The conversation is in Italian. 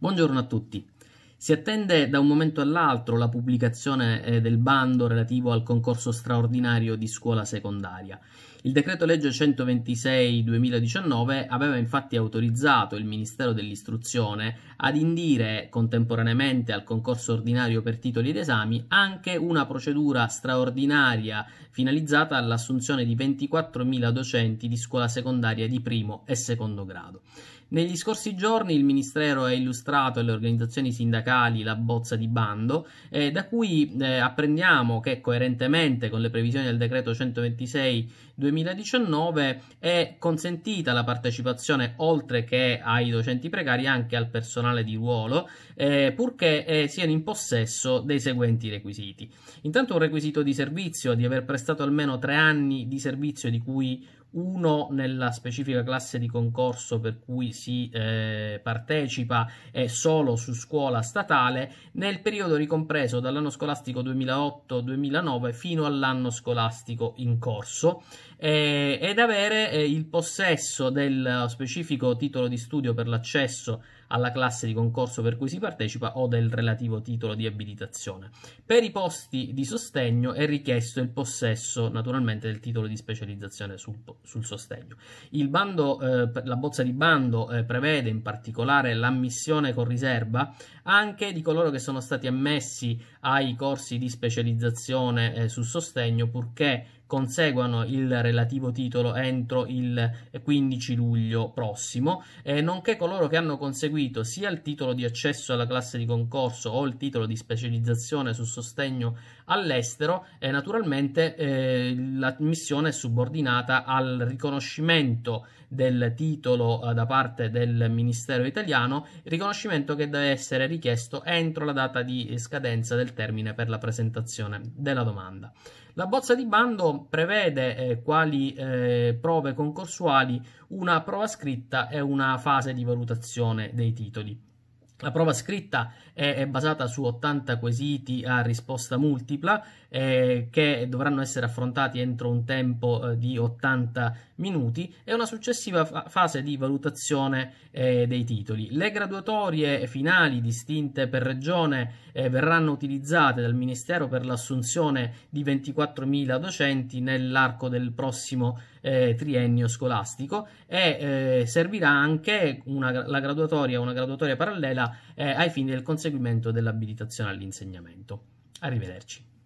Buongiorno a tutti. Si attende da un momento all'altro la pubblicazione eh, del bando relativo al concorso straordinario di scuola secondaria. Il decreto legge 126-2019 aveva infatti autorizzato il Ministero dell'Istruzione ad indire contemporaneamente al concorso ordinario per titoli ed esami anche una procedura straordinaria finalizzata all'assunzione di 24.000 docenti di scuola secondaria di primo e secondo grado. Negli scorsi giorni il Ministero ha illustrato alle organizzazioni sindacali la bozza di bando, eh, da cui eh, apprendiamo che coerentemente con le previsioni del decreto 126-2019 è consentita la partecipazione oltre che ai docenti precari anche al personale di ruolo, eh, purché eh, siano in possesso dei seguenti requisiti. Intanto un requisito di servizio, di aver prestato almeno tre anni di servizio di cui uno nella specifica classe di concorso per cui si eh, partecipa e solo su scuola statale nel periodo ricompreso dall'anno scolastico 2008-2009 fino all'anno scolastico in corso eh, ed avere eh, il possesso del specifico titolo di studio per l'accesso alla classe di concorso per cui si partecipa o del relativo titolo di abilitazione. Per i posti di sostegno è richiesto il possesso naturalmente del titolo di specializzazione sul, sul sostegno. Bando, eh, la bozza di bando eh, prevede in particolare l'ammissione con riserva anche di coloro che sono stati ammessi ai corsi di specializzazione eh, sul sostegno purché conseguano il relativo titolo entro il 15 luglio prossimo, eh, nonché coloro che hanno conseguito sia il titolo di accesso alla classe di concorso o il titolo di specializzazione su sostegno all'estero, eh, naturalmente eh, l'ammissione è subordinata al riconoscimento del titolo eh, da parte del Ministero italiano, riconoscimento che deve essere richiesto entro la data di scadenza del termine per la presentazione della domanda. La bozza di bando prevede eh, quali eh, prove concorsuali una prova scritta e una fase di valutazione dei titoli. La prova scritta è, è, basata su 80 quesiti a risposta multipla eh, che dovranno essere affrontati entro un tempo eh, di 80 minuti e una successiva fa fase di valutazione eh, dei titoli. Le graduatorie finali distinte per regione eh, verranno utilizzate dal Ministero per l'assunzione di 24.000 docenti nell'arco del prossimo anno eh, triennio scolastico e eh, servirà anche una, la graduatoria, una graduatoria parallela eh, ai fini del conseguimento dell'abilitazione all'insegnamento. Arrivederci.